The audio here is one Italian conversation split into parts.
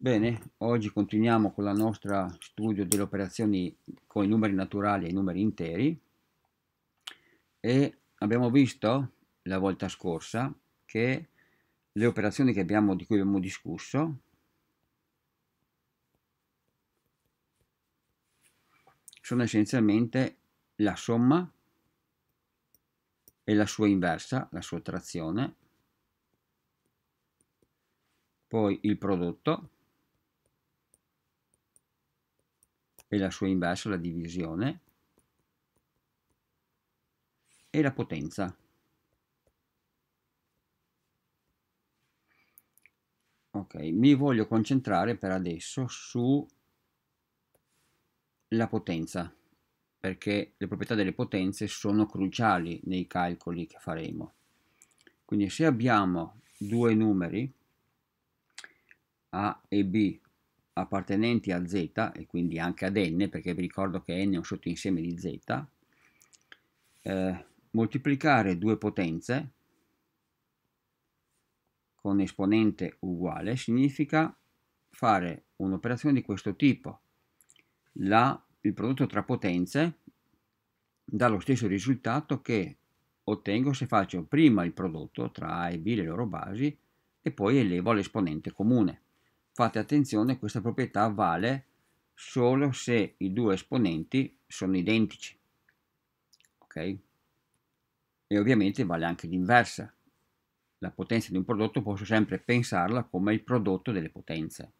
Bene, oggi continuiamo con la nostra studio delle operazioni con i numeri naturali e i numeri interi e abbiamo visto la volta scorsa che le operazioni che abbiamo, di cui abbiamo discusso sono essenzialmente la somma e la sua inversa, la sua trazione, poi il prodotto e la sua inversa la divisione e la potenza. Ok, mi voglio concentrare per adesso sulla potenza, perché le proprietà delle potenze sono cruciali nei calcoli che faremo. Quindi se abbiamo due numeri, A e B appartenenti a z e quindi anche ad n perché vi ricordo che n è un sottoinsieme di z eh, moltiplicare due potenze con esponente uguale significa fare un'operazione di questo tipo La, il prodotto tra potenze dà lo stesso risultato che ottengo se faccio prima il prodotto tra a e b le loro basi e poi elevo l'esponente comune fate attenzione, questa proprietà vale solo se i due esponenti sono identici. Ok? E ovviamente vale anche l'inversa. La potenza di un prodotto posso sempre pensarla come il prodotto delle potenze.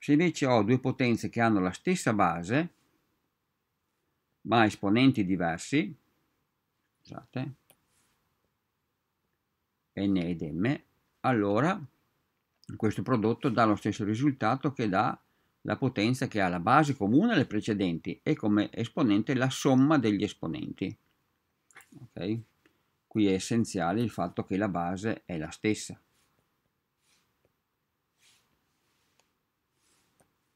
Se invece ho due potenze che hanno la stessa base, ma esponenti diversi, scusate, n ed m, allora questo prodotto dà lo stesso risultato che dà la potenza che ha la base comune alle precedenti e come esponente la somma degli esponenti. Okay? Qui è essenziale il fatto che la base è la stessa.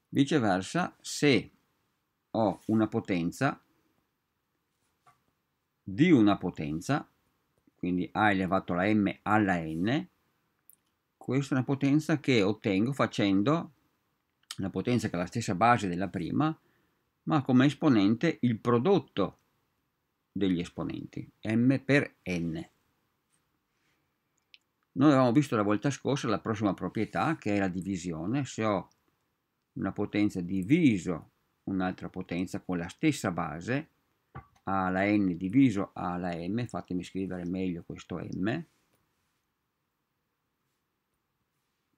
Viceversa, se ho una potenza di una potenza, quindi a elevato alla m alla n, questa è una potenza che ottengo facendo una potenza che è la stessa base della prima, ma come esponente il prodotto degli esponenti, m per n. Noi avevamo visto la volta scorsa la prossima proprietà, che è la divisione. Se ho una potenza diviso un'altra potenza con la stessa base, a alla n diviso a alla m, fatemi scrivere meglio questo m,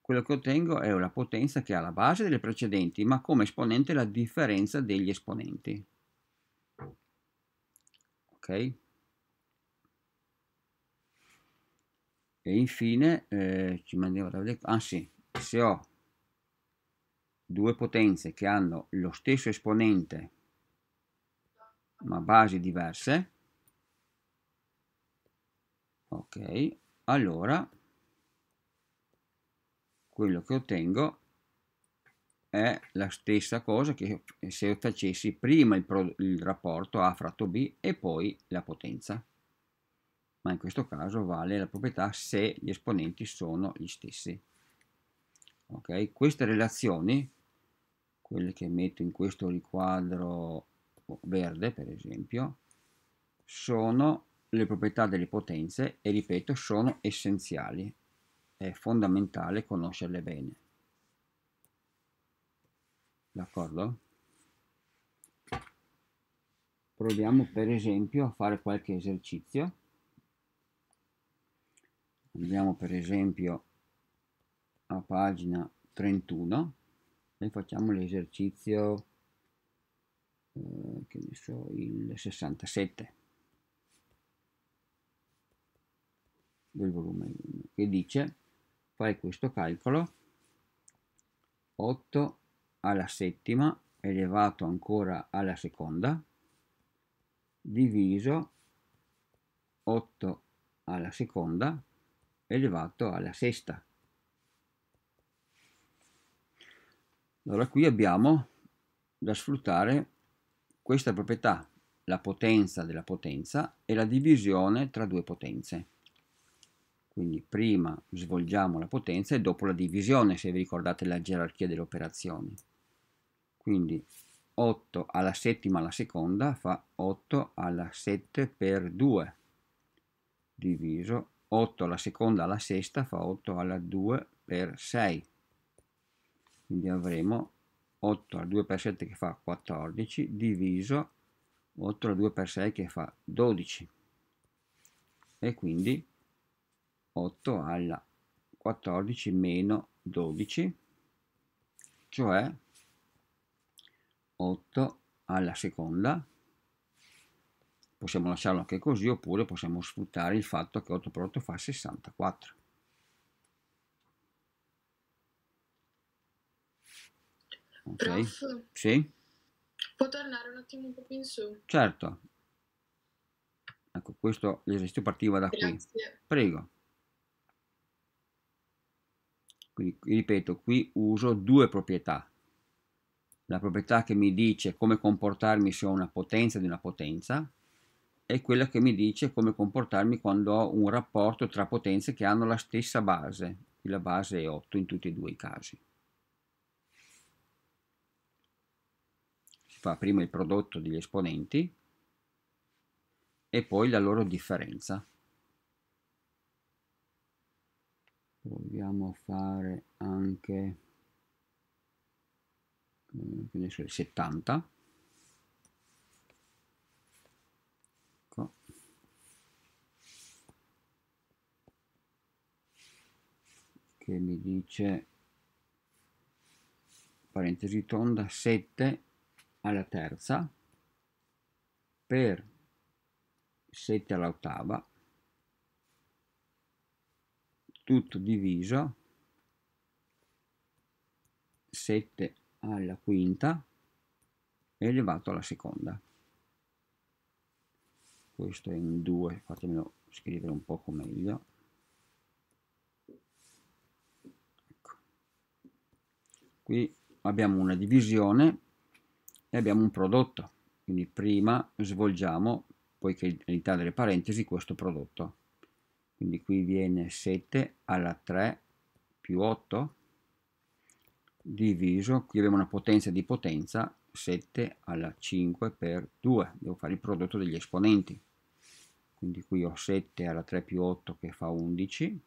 quello che ottengo è una potenza che ha la base delle precedenti, ma come esponente la differenza degli esponenti. Ok? E infine eh, ci mandiamo da vedere, ah sì, se ho due potenze che hanno lo stesso esponente ma basi diverse, ok, allora quello che ottengo è la stessa cosa che se facessi prima il, pro, il rapporto A fratto B e poi la potenza ma in questo caso vale la proprietà se gli esponenti sono gli stessi. Okay? Queste relazioni, quelle che metto in questo riquadro verde per esempio, sono le proprietà delle potenze e ripeto sono essenziali è fondamentale conoscerle bene. D'accordo? Proviamo per esempio a fare qualche esercizio. Andiamo per esempio a pagina 31 e facciamo l'esercizio eh, che ne so, il 67 del volume 1 che dice fai questo calcolo 8 alla settima elevato ancora alla seconda diviso 8 alla seconda elevato alla sesta. Allora qui abbiamo da sfruttare questa proprietà, la potenza della potenza e la divisione tra due potenze. Quindi prima svolgiamo la potenza e dopo la divisione, se vi ricordate la gerarchia delle operazioni. Quindi 8 alla settima alla seconda fa 8 alla 7 per 2 diviso 8 alla seconda alla sesta fa 8 alla 2 per 6 quindi avremo 8 alla 2 per 7 che fa 14 diviso 8 alla 2 per 6 che fa 12 e quindi 8 alla 14 meno 12, cioè 8 alla seconda. Possiamo lasciarlo anche così oppure possiamo sfruttare il fatto che 8 per 8 fa 64. Okay. Prof, sì? Può tornare un attimo un po' più in su? Certo. Ecco, questo l'esercizio partiva da Grazie. qui. Prego. Quindi ripeto, qui uso due proprietà. La proprietà che mi dice come comportarmi se ho una potenza di una potenza e quella che mi dice come comportarmi quando ho un rapporto tra potenze che hanno la stessa base. Qui la base è 8 in tutti e due i casi. Si fa prima il prodotto degli esponenti e poi la loro differenza. vogliamo fare anche eh, 70 ecco. che mi dice parentesi tonda 7 alla terza per 7 all'ottava tutto diviso 7 alla quinta elevato alla seconda questo è in 2 fatemelo scrivere un poco meglio ecco. qui abbiamo una divisione e abbiamo un prodotto quindi prima svolgiamo poiché all'interno delle parentesi questo prodotto quindi qui viene 7 alla 3 più 8 diviso, qui abbiamo una potenza di potenza 7 alla 5 per 2, devo fare il prodotto degli esponenti, quindi qui ho 7 alla 3 più 8 che fa 11,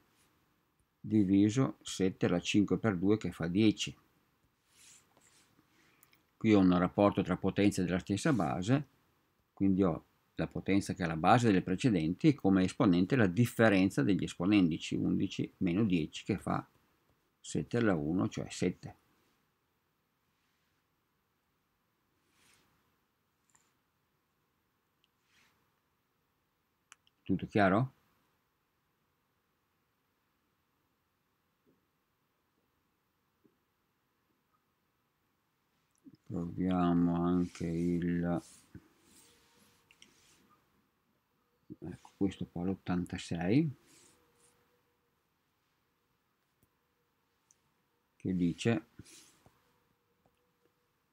diviso 7 alla 5 per 2 che fa 10. Qui ho un rapporto tra potenze della stessa base, quindi ho la potenza che è alla base delle precedenti e come esponente la differenza degli esponendici, 11 meno 10 che fa 7 alla 1, cioè 7. Tutto chiaro? Proviamo anche il ecco questo qua l'86 che dice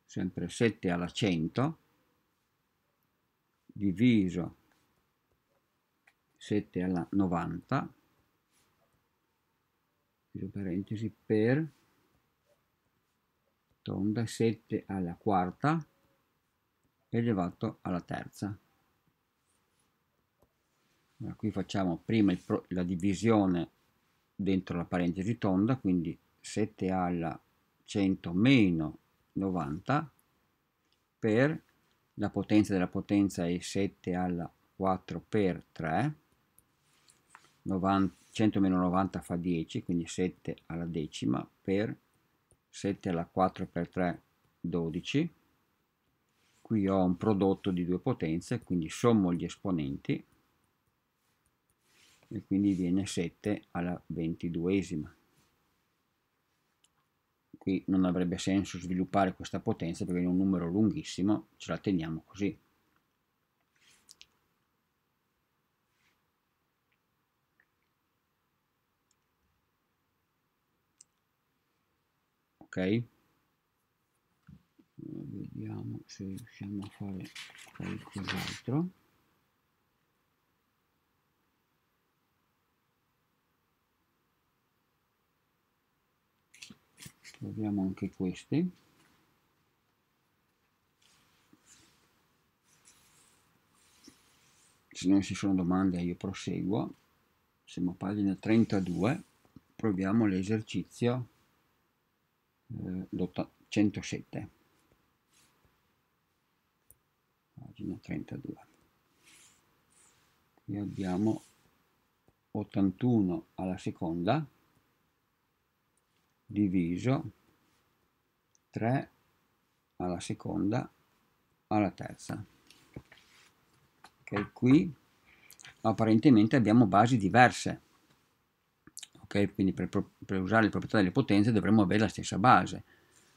sempre 7 alla 100 diviso 7 alla 90 chiuso parentesi per tonda 7 alla quarta elevato alla terza qui facciamo prima pro, la divisione dentro la parentesi tonda quindi 7 alla 100 meno 90 per la potenza della potenza è 7 alla 4 per 3 90, 100 meno 90 fa 10 quindi 7 alla decima per 7 alla 4 per 3 12 qui ho un prodotto di due potenze quindi sommo gli esponenti e quindi viene 7 alla 22esima. Qui non avrebbe senso sviluppare questa potenza perché è un numero lunghissimo, ce la teniamo così. ok? Vediamo se riusciamo a fare qualcos'altro. proviamo anche questi se non ci sono domande io proseguo siamo a pagina 32 proviamo l'esercizio eh, 107 pagina 32 qui abbiamo 81 alla seconda diviso 3 alla seconda alla terza. Ok, qui apparentemente abbiamo basi diverse. Ok, quindi per, per usare le proprietà delle potenze dovremmo avere la stessa base.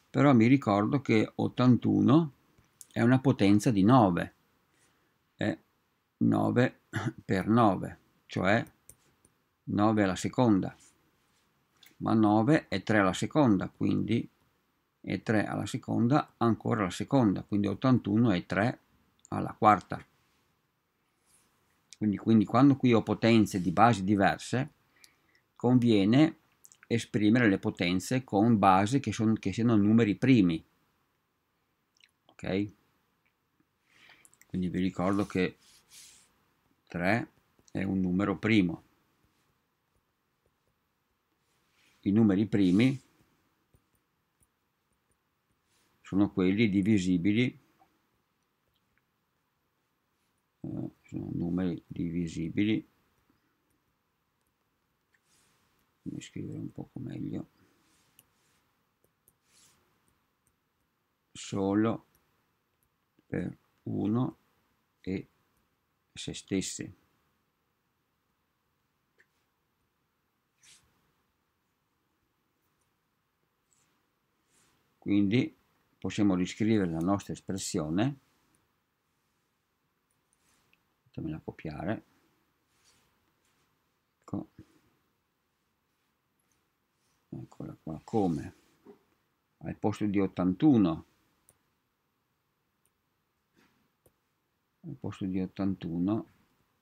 Però mi ricordo che 81 è una potenza di 9. È 9 per 9, cioè 9 alla seconda ma 9 è 3 alla seconda, quindi è 3 alla seconda, ancora la seconda, quindi 81 è 3 alla quarta. Quindi, quindi quando qui ho potenze di basi diverse, conviene esprimere le potenze con basi che, sono, che siano numeri primi. Ok? Quindi vi ricordo che 3 è un numero primo. i numeri primi sono quelli divisibili eh, sono numeri divisibili mi scrivere un poco meglio solo per 1 e se stesse Quindi possiamo riscrivere la nostra espressione, fatemela copiare, ecco. eccola qua, come al posto di 81 al posto di 81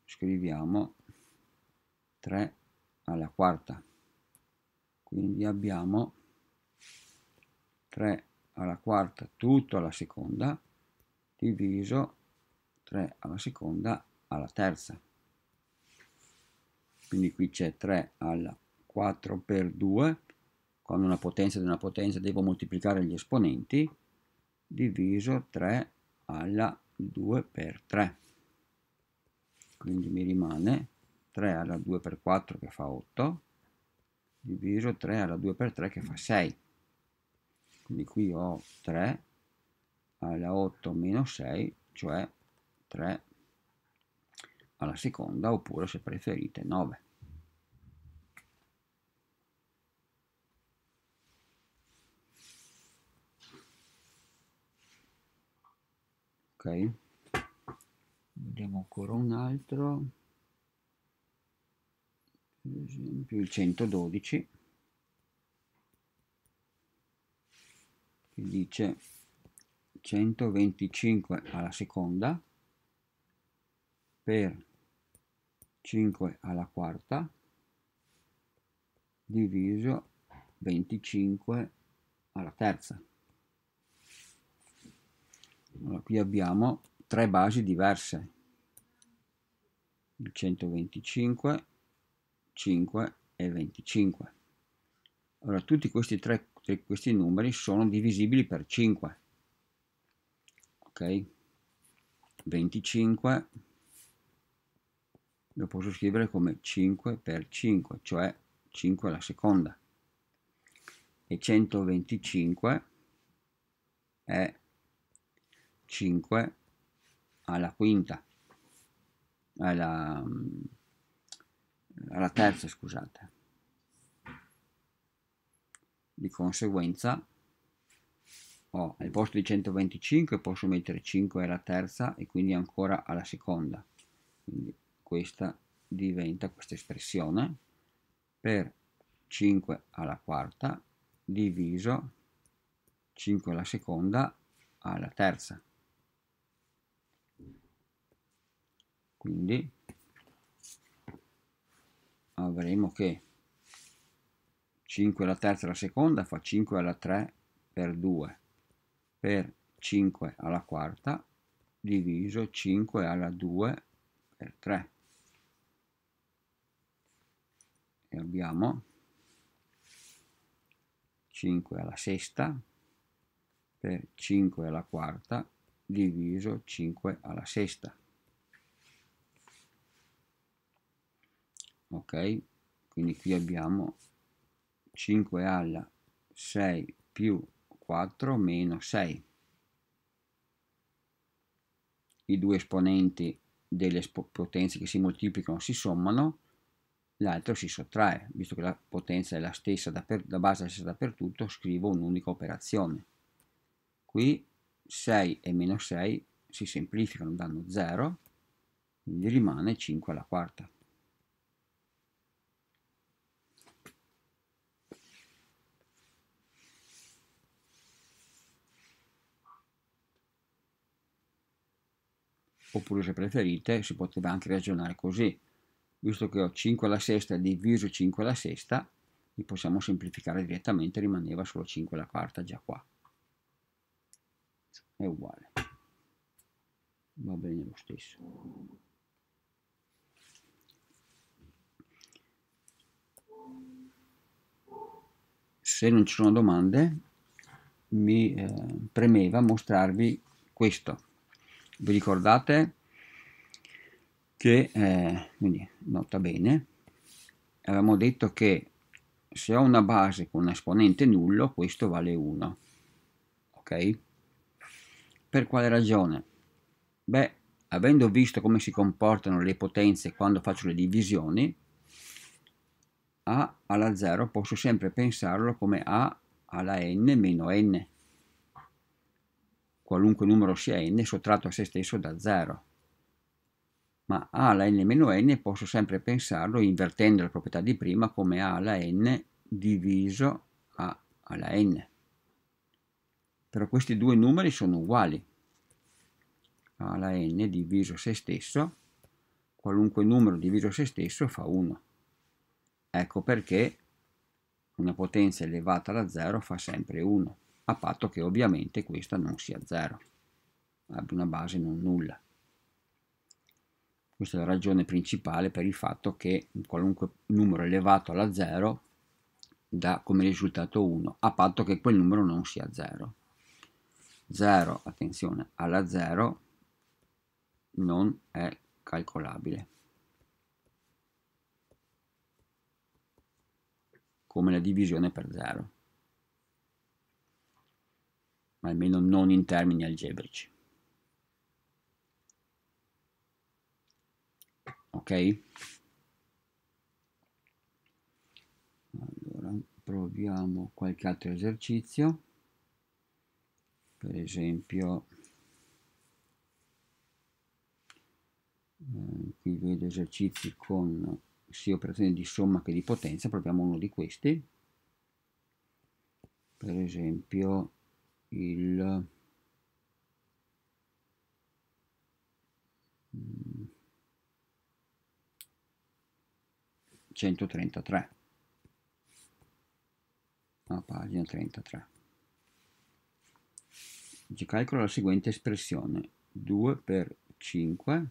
scriviamo 3 alla quarta quindi abbiamo 3 alla quarta tutto alla seconda diviso 3 alla seconda alla terza quindi qui c'è 3 alla 4 per 2 con una potenza di una potenza devo moltiplicare gli esponenti diviso 3 alla 2 per 3 quindi mi rimane 3 alla 2 per 4 che fa 8 diviso 3 alla 2 per 3 che fa 6 quindi qui ho 3 alla 8 meno 6 cioè 3 alla seconda oppure se preferite 9 ok vediamo ancora un altro per esempio il 112 che dice 125 alla seconda per 5 alla quarta diviso 25 alla terza. Allora, qui abbiamo tre basi diverse, il 125, 5 e 25. Allora, tutti questi tre e questi numeri sono divisibili per 5 ok 25 lo posso scrivere come 5 per 5 cioè 5 alla seconda e 125 è 5 alla quinta alla, alla terza scusate di conseguenza ho al posto di 125 posso mettere 5 alla terza e quindi ancora alla seconda quindi questa diventa questa espressione per 5 alla quarta diviso 5 alla seconda alla terza quindi avremo che 5 alla terza alla seconda fa 5 alla 3 per 2 per 5 alla quarta diviso 5 alla 2 per 3 e abbiamo 5 alla sesta per 5 alla quarta diviso 5 alla sesta ok quindi qui abbiamo 5 alla 6 più 4 meno 6. I due esponenti delle potenze che si moltiplicano si sommano, l'altro si sottrae. Visto che la potenza è la stessa, la base è la stessa dappertutto, scrivo un'unica operazione. Qui 6 e meno 6 si semplificano, danno 0, quindi rimane 5 alla quarta. oppure se preferite si poteva anche ragionare così, visto che ho 5 alla sesta diviso 5 alla sesta, li possiamo semplificare direttamente, rimaneva solo 5 alla quarta già qua, è uguale, va bene lo stesso. Se non ci sono domande, mi eh, premeva mostrarvi questo vi ricordate che eh, quindi nota bene avevamo detto che se ho una base con un esponente nullo questo vale 1 ok per quale ragione beh avendo visto come si comportano le potenze quando faccio le divisioni a alla 0 posso sempre pensarlo come a alla n meno n qualunque numero sia n sottratto a se stesso da 0. Ma a alla n meno n posso sempre pensarlo invertendo la proprietà di prima come a alla n diviso a alla n. Però questi due numeri sono uguali. a alla n diviso se stesso, qualunque numero diviso se stesso fa 1. Ecco perché una potenza elevata da 0 fa sempre 1 a patto che ovviamente questa non sia 0, abbia una base non nulla. Questa è la ragione principale per il fatto che qualunque numero elevato alla 0 dà come risultato 1, a patto che quel numero non sia 0. 0, attenzione, alla 0 non è calcolabile. Come la divisione per 0 almeno non in termini algebrici. Ok? Allora, proviamo qualche altro esercizio. Per esempio, eh, qui vedo esercizi con sia operazioni di somma che di potenza, proviamo uno di questi. Per esempio, il mm, centotrentatré a pagina 33 ci calcolo la seguente espressione 2 per 5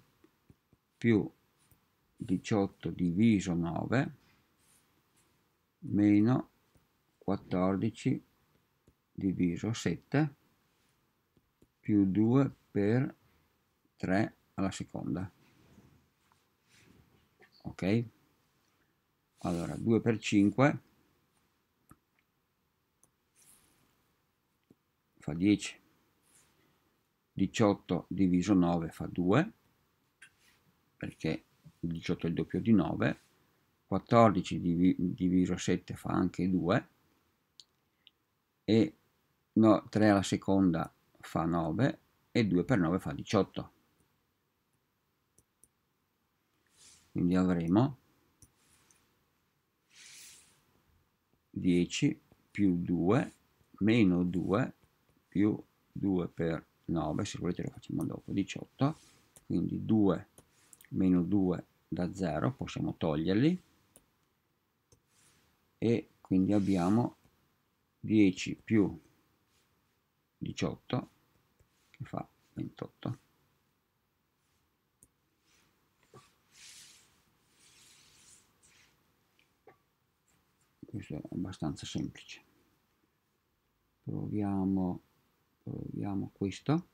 più 18 diviso 9 meno 14 diviso 7 più 2 per 3 alla seconda. Ok? Allora, 2 per 5 fa 10. 18 diviso 9 fa 2, perché il 18 è il doppio di 9. 14 diviso 7 fa anche 2. E no, 3 alla seconda fa 9 e 2 per 9 fa 18. Quindi avremo 10 più 2 meno 2 più 2 per 9, se volete lo facciamo dopo, 18, quindi 2 meno 2 da 0, possiamo toglierli, e quindi abbiamo 10 più 18 che fa 28 questo è abbastanza semplice proviamo proviamo questo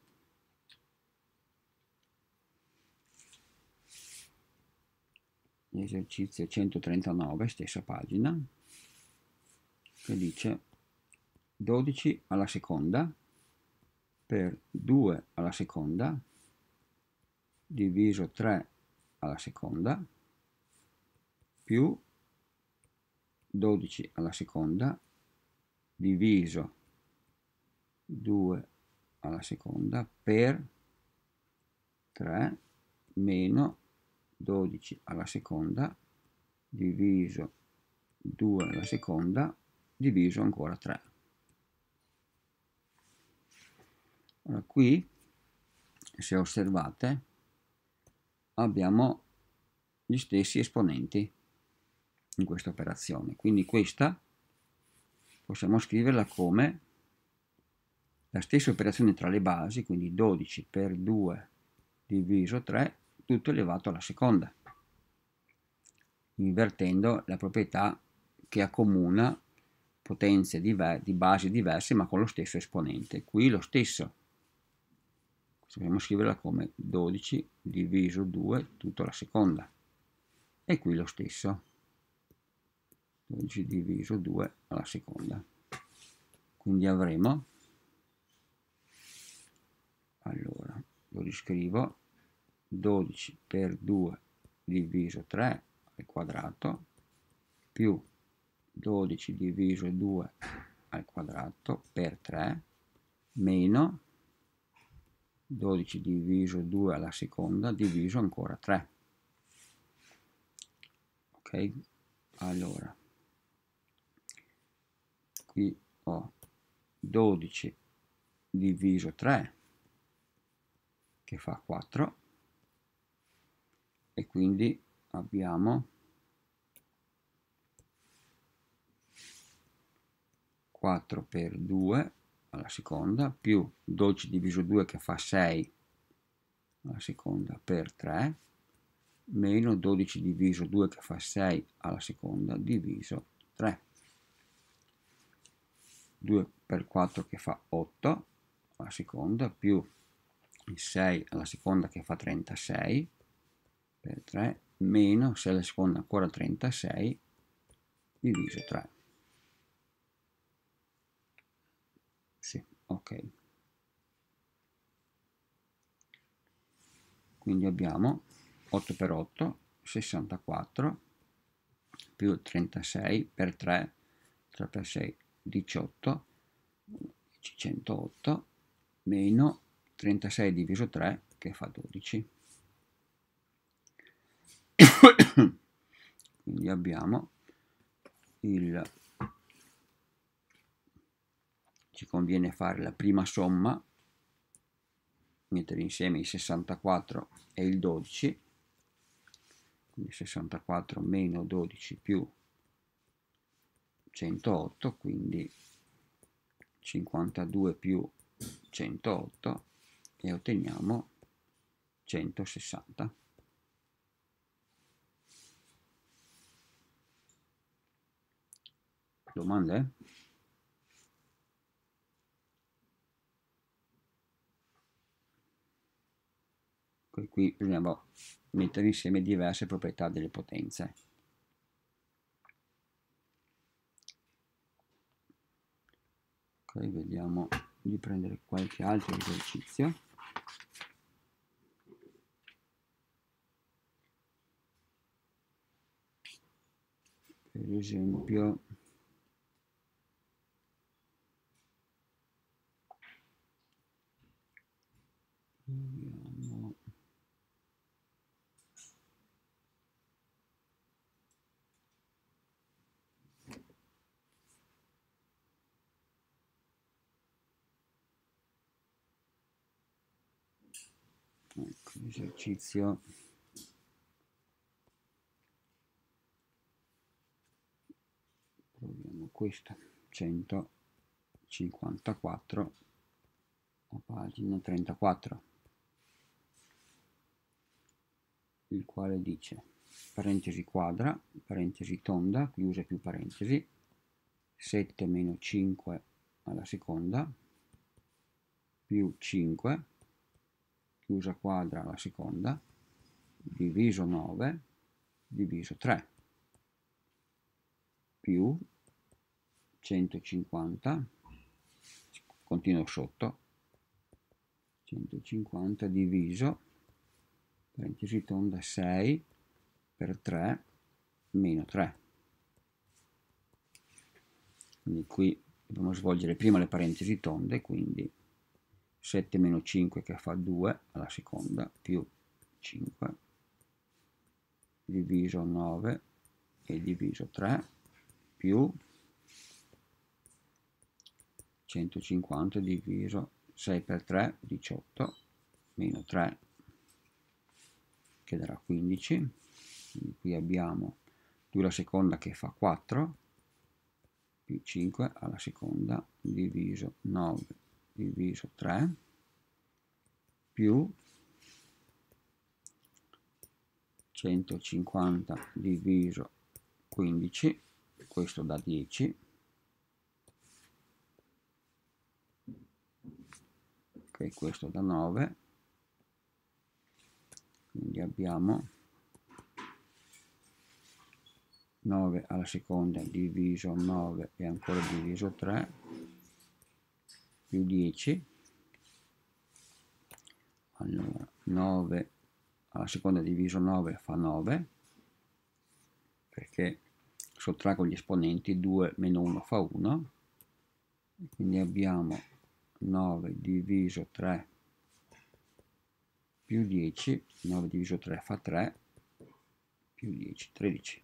esercizio 139 stessa pagina che dice 12 alla seconda per 2 alla seconda diviso 3 alla seconda più 12 alla seconda diviso 2 alla seconda per 3 meno 12 alla seconda diviso 2 alla seconda diviso ancora 3. Allora, qui, se osservate, abbiamo gli stessi esponenti in questa operazione. Quindi questa possiamo scriverla come la stessa operazione tra le basi, quindi 12 per 2 diviso 3, tutto elevato alla seconda, invertendo la proprietà che accomuna potenze di basi diverse ma con lo stesso esponente. Qui lo stesso sappiamo scriverla come 12 diviso 2 tutta la seconda e qui lo stesso 12 diviso 2 alla seconda quindi avremo allora lo riscrivo 12 per 2 diviso 3 al quadrato più 12 diviso 2 al quadrato per 3 meno 12 diviso 2 alla seconda diviso ancora 3 ok allora qui ho 12 diviso 3 che fa 4 e quindi abbiamo 4 per 2 alla seconda più 12 diviso 2 che fa 6 alla seconda per 3 meno 12 diviso 2 che fa 6 alla seconda diviso 3 2 per 4 che fa 8 alla seconda più 6 alla seconda che fa 36 per 3 meno 6 alla seconda ancora 36 diviso 3 ok quindi abbiamo 8 per 8 64 più 36 per 3 3 per 6 18 108 meno 36 diviso 3 che fa 12 quindi abbiamo il ci conviene fare la prima somma, mettere insieme i 64 e il 12, quindi 64 meno 12 più 108, quindi 52 più 108 e otteniamo 160. Domande? qui bisognava boh, mettere insieme diverse proprietà delle potenze. Ok, vediamo di prendere qualche altro esercizio. Per esempio, vediamo. esercizio proviamo questo 154 a pagina 34 il quale dice parentesi quadra parentesi tonda chiusa più parentesi 7 meno 5 alla seconda più 5 chiusa quadra la seconda, diviso 9, diviso 3, più 150, continuo sotto, 150 diviso, parentesi tonda 6 per 3, meno 3. Quindi qui dobbiamo svolgere prima le parentesi tonde, quindi 7 meno 5 che fa 2 alla seconda più 5 diviso 9 e diviso 3 più 150 diviso 6 per 3 18 meno 3 che darà 15 Quindi qui abbiamo 2 alla seconda che fa 4 più 5 alla seconda diviso 9 diviso 3 più 150 diviso 15 questo da 10 ok questo da 9 quindi abbiamo 9 alla seconda diviso 9 e ancora diviso 3 più 10 allora 9 alla seconda diviso 9 fa 9 perché sottraggo gli esponenti 2 meno 1 fa 1 quindi abbiamo 9 diviso 3 più 10 9 diviso 3 fa 3 più 10 13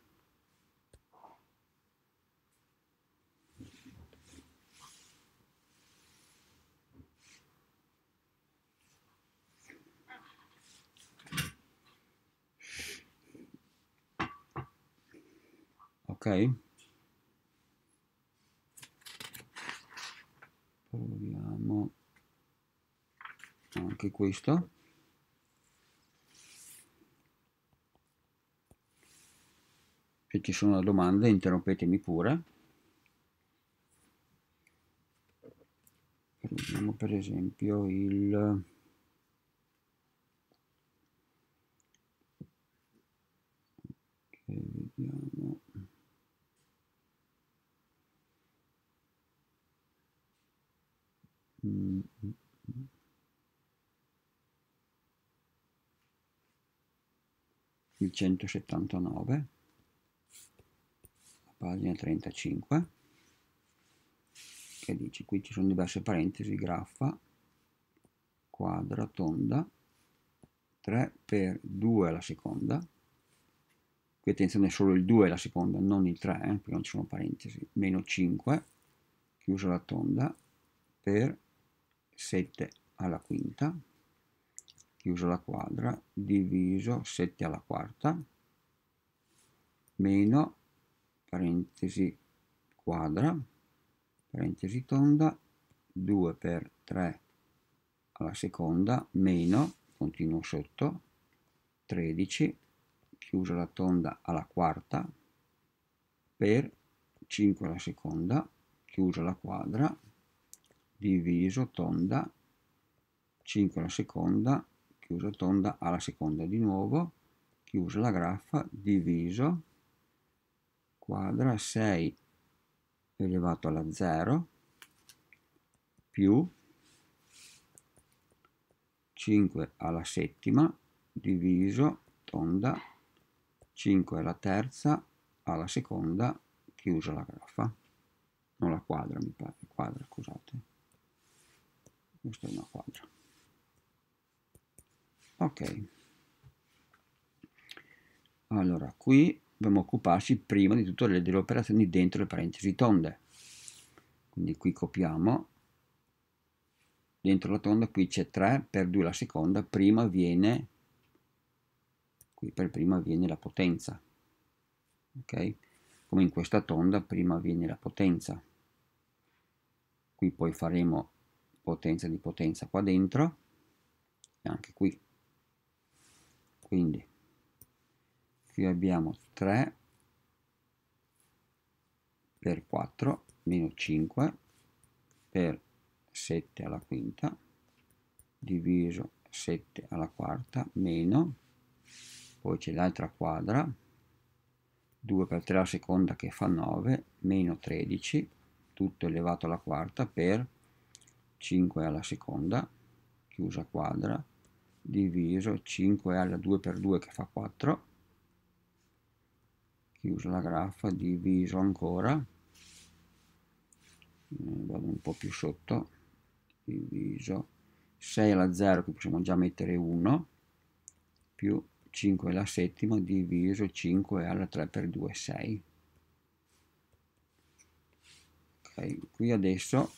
ok? Proviamo anche questo. Se ci sono domande interrompetemi pure. Proviamo per esempio il... Mm. il 179, pagina 35, che dice qui ci sono diverse parentesi, graffa, quadra, tonda, 3 per 2 alla seconda, qui attenzione solo il 2 alla seconda, non il 3, eh, perché non ci sono parentesi, meno 5, chiusa la tonda, per 7 alla quinta, chiuso la quadra, diviso 7 alla quarta, meno parentesi quadra, parentesi tonda, 2 per 3 alla seconda, meno, continuo sotto, 13, chiuso la tonda alla quarta, per 5 alla seconda, chiuso la quadra, diviso tonda 5 alla seconda chiuso tonda alla seconda di nuovo chiuso la graffa diviso quadra 6 elevato alla 0 più 5 alla settima diviso tonda 5 alla terza alla seconda chiuso la graffa non la quadra mi pare quadra scusate questa è una quadra ok allora qui dobbiamo occuparci prima di tutto delle, delle operazioni dentro le parentesi tonde quindi qui copiamo dentro la tonda qui c'è 3 per 2 la seconda prima viene qui per prima viene la potenza ok come in questa tonda prima viene la potenza qui poi faremo potenza di potenza qua dentro e anche qui quindi qui abbiamo 3 per 4 meno 5 per 7 alla quinta diviso 7 alla quarta meno poi c'è l'altra quadra 2 per 3 alla seconda che fa 9 meno 13 tutto elevato alla quarta per 5 alla seconda, chiusa quadra, diviso 5 alla 2 per 2 che fa 4, chiusa la graffa, diviso ancora, eh, vado un po' più sotto, diviso 6 alla 0 che possiamo già mettere 1, più 5 alla settima diviso 5 alla 3 per 2, 6. Ok, qui adesso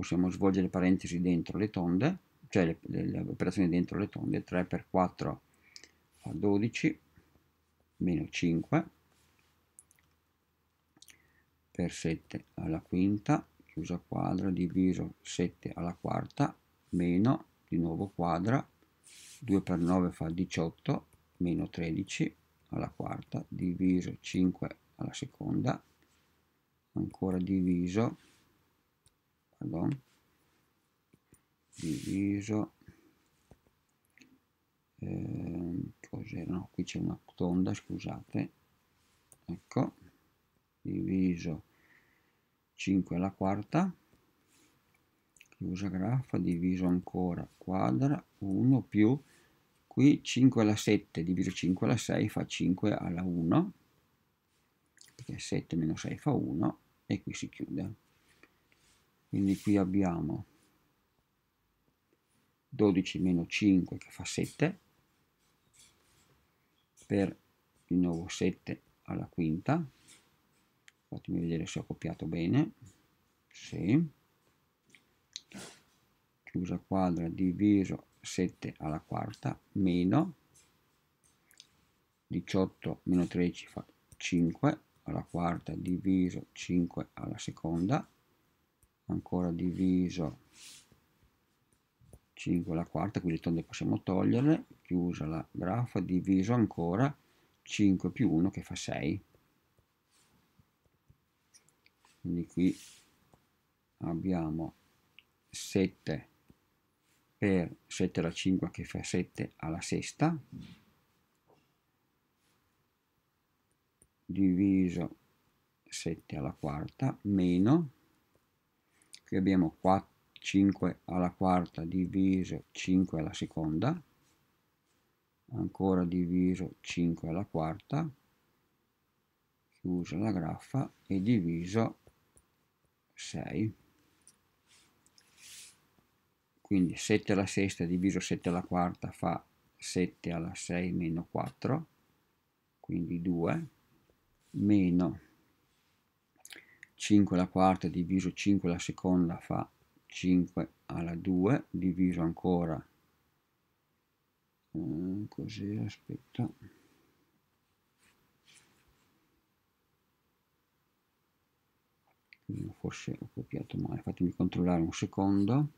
possiamo svolgere parentesi dentro le tonde, cioè le, le, le operazioni dentro le tonde, 3 per 4 fa 12, meno 5, per 7 alla quinta, chiusa quadra, diviso 7 alla quarta, meno, di nuovo quadra, 2 per 9 fa 18, meno 13 alla quarta, diviso 5 alla seconda, ancora diviso pardon, diviso, eh, cos'era, no, qui c'è una tonda, scusate, ecco, diviso 5 alla quarta, chiusa graffa, diviso ancora quadra, 1 più, qui 5 alla 7, diviso 5 alla 6 fa 5 alla 1, perché 7 meno 6 fa 1, e qui si chiude quindi qui abbiamo 12 meno 5 che fa 7 per di nuovo 7 alla quinta fatemi vedere se ho copiato bene sì. chiusa quadra diviso 7 alla quarta meno 18 meno 13 fa 5 alla quarta diviso 5 alla seconda ancora diviso 5 alla quarta, quindi tonde possiamo toglierle, chiusa la graffa, diviso ancora 5 più 1 che fa 6. Quindi qui abbiamo 7 per 7 alla 5 che fa 7 alla sesta, diviso 7 alla quarta, meno qui abbiamo 4, 5 alla quarta diviso 5 alla seconda ancora diviso 5 alla quarta chiuso la graffa e diviso 6 quindi 7 alla sesta diviso 7 alla quarta fa 7 alla 6 meno 4 quindi 2 meno 5 alla quarta diviso 5 alla seconda fa 5 alla 2 diviso ancora eh, così aspetta forse ho copiato male fatemi controllare un secondo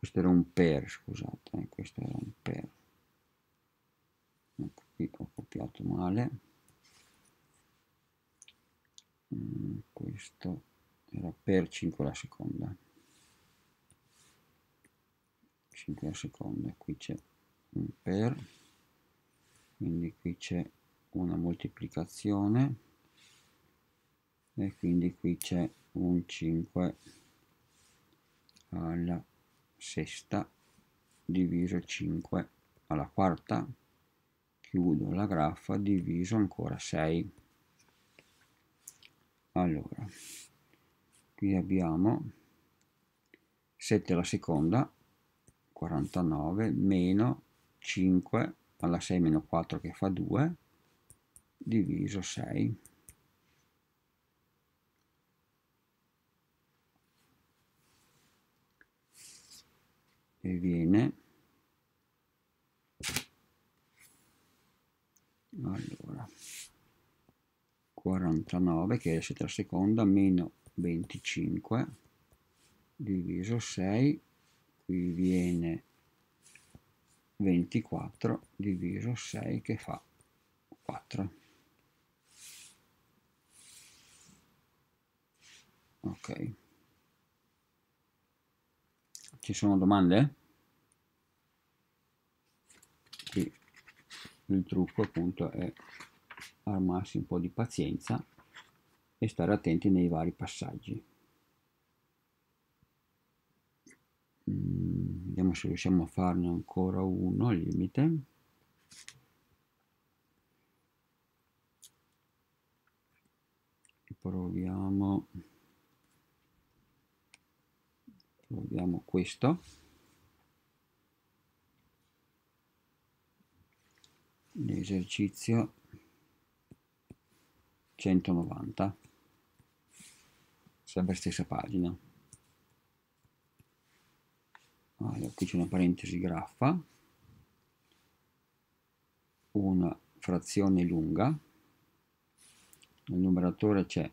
questo era un per scusate eh, questo era un per ecco qui ho copiato male mm, questo era per 5 alla seconda 5 alla seconda qui c'è un per quindi qui c'è una moltiplicazione e quindi qui c'è un 5 alla sesta diviso 5 alla quarta chiudo la graffa diviso ancora 6 allora qui abbiamo 7 alla seconda 49 meno 5 alla 6 meno 4 che fa 2 diviso 6 e viene allora 49 che esce la seconda meno 25 diviso 6 qui viene 24 diviso 6 che fa 4 ok ci sono domande? e il trucco appunto è armarsi un po' di pazienza e stare attenti nei vari passaggi. Mm, vediamo se riusciamo a farne ancora uno al limite. Proviamo, proviamo questo. esercizio 190 sempre stessa pagina allora, qui c'è una parentesi graffa una frazione lunga nel numeratore c'è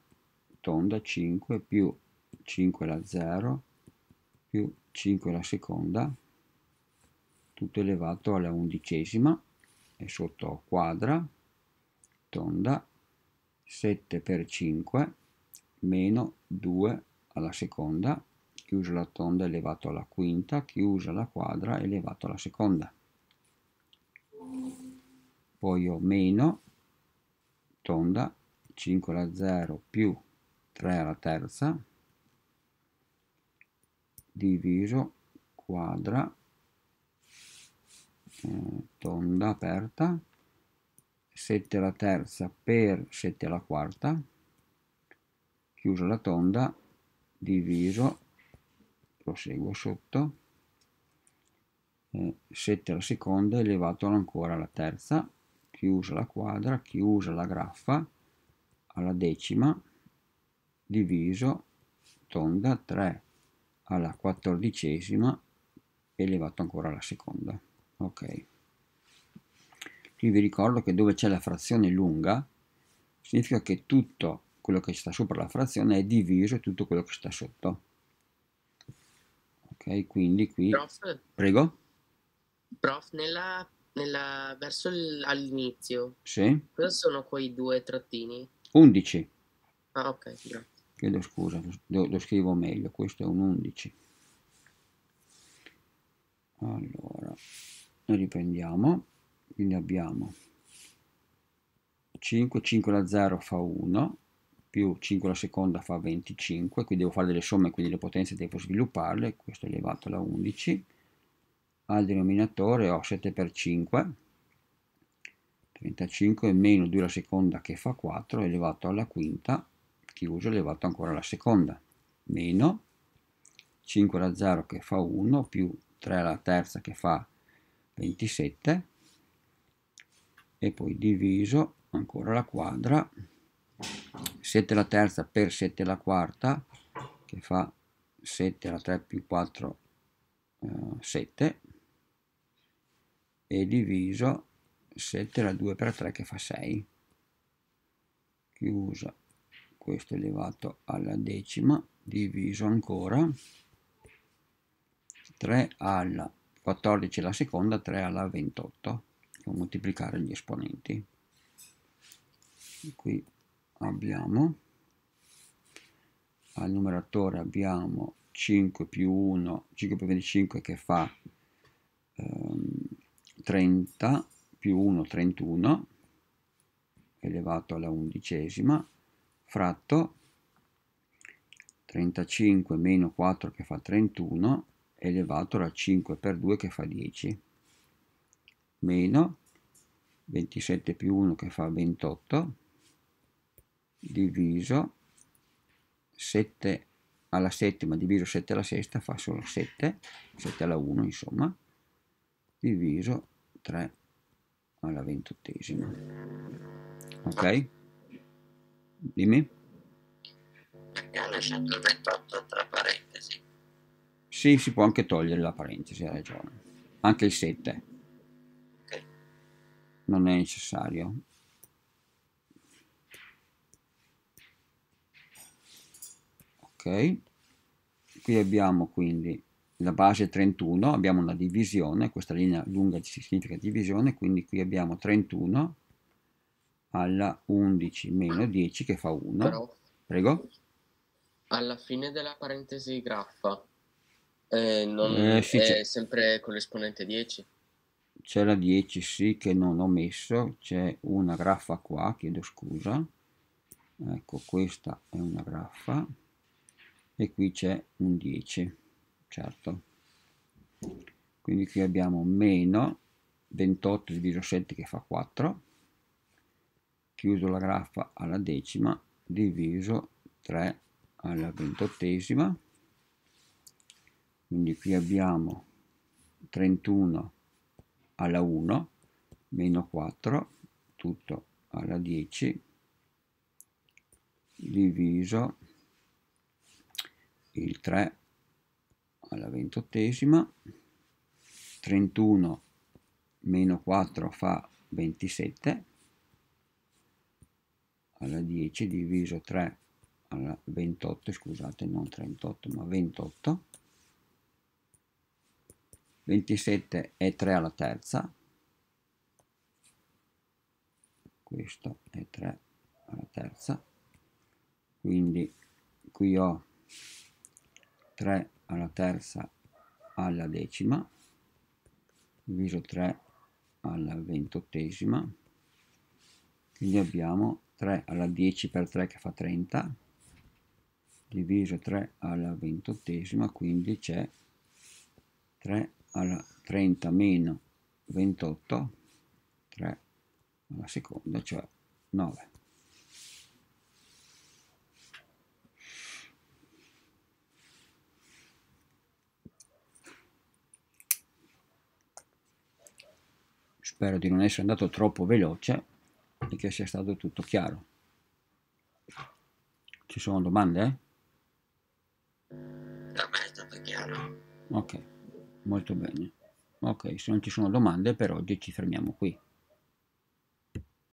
tonda 5 più 5 la 0 più 5 la seconda tutto elevato alla undicesima e sotto quadra tonda 7 per 5 meno 2 alla seconda chiuso la tonda elevato alla quinta chiusa la quadra elevato alla seconda poi ho meno tonda 5 alla 0 più 3 alla terza diviso quadra tonda aperta 7 alla terza per 7 alla quarta chiuso la tonda diviso proseguo sotto 7 eh, alla seconda elevato ancora alla terza chiusa la quadra chiusa la graffa alla decima diviso tonda 3 alla quattordicesima elevato ancora alla seconda ok quindi vi ricordo che dove c'è la frazione lunga significa che tutto quello che sta sopra la frazione è diviso tutto quello che sta sotto ok quindi qui prof, prego prof nella, nella verso all'inizio sì. cosa sono quei due trattini 11 ah ok grazie chiedo scusa lo, lo scrivo meglio questo è un 11 allora riprendiamo quindi abbiamo 5 5 alla 0 fa 1 più 5 alla seconda fa 25 qui devo fare delle somme quindi le potenze devo svilupparle questo è elevato alla 11 al denominatore ho 7 per 5 35 meno 2 alla seconda che fa 4 elevato alla quinta chiuso elevato ancora alla seconda meno 5 alla 0 che fa 1 più 3 alla terza che fa 27 e poi diviso ancora la quadra 7 alla terza per 7 alla quarta che fa 7 alla 3 più 4 eh, 7 e diviso 7 alla 2 per 3 che fa 6 chiusa questo elevato alla decima diviso ancora 3 alla 14 alla seconda, 3 alla 28, devo moltiplicare gli esponenti. Qui abbiamo, al numeratore abbiamo 5 più 1, 5 più 25 che fa ehm, 30 più 1, 31, elevato alla undicesima, fratto 35 meno 4 che fa 31, elevato da 5 per 2 che fa 10 meno 27 più 1 che fa 28 diviso 7 alla settima diviso 7 alla sesta fa solo 7 7 alla 1 insomma diviso 3 alla ventottesima ok dimmi perché hanno 128 3 sì, si può anche togliere la parentesi, ha ragione. Anche il 7. Okay. Non è necessario. Ok. Qui abbiamo quindi la base 31, abbiamo una divisione, questa linea lunga significa divisione, quindi qui abbiamo 31 alla 11 meno 10 che fa 1. Però, Prego. Alla fine della parentesi graffa eh, non eh, sì, è sempre con l'esponente 10. C'è la 10, sì, che non ho messo. C'è una graffa qua, chiedo scusa. Ecco, questa è una graffa. E qui c'è un 10, certo. Quindi qui abbiamo meno 28 diviso 7 che fa 4. Chiuso la graffa alla decima, diviso 3 alla ventottesima quindi qui abbiamo 31 alla 1 meno 4 tutto alla 10 diviso il 3 alla ventottesima 31 meno 4 fa 27 alla 10 diviso 3 alla 28 scusate non 38 ma 28 27 e 3 alla terza questo è 3 alla terza quindi qui ho 3 alla terza alla decima diviso 3 alla ventottesima quindi abbiamo 3 alla 10 per 3 che fa 30 diviso 3 alla ventottesima quindi c'è 3 alla 30 meno 28, 3 alla seconda, cioè 9. Spero di non essere andato troppo veloce e che sia stato tutto chiaro. Ci sono domande? Eh? No, ma è stato chiaro. Ok molto bene ok se non ci sono domande per oggi ci fermiamo qui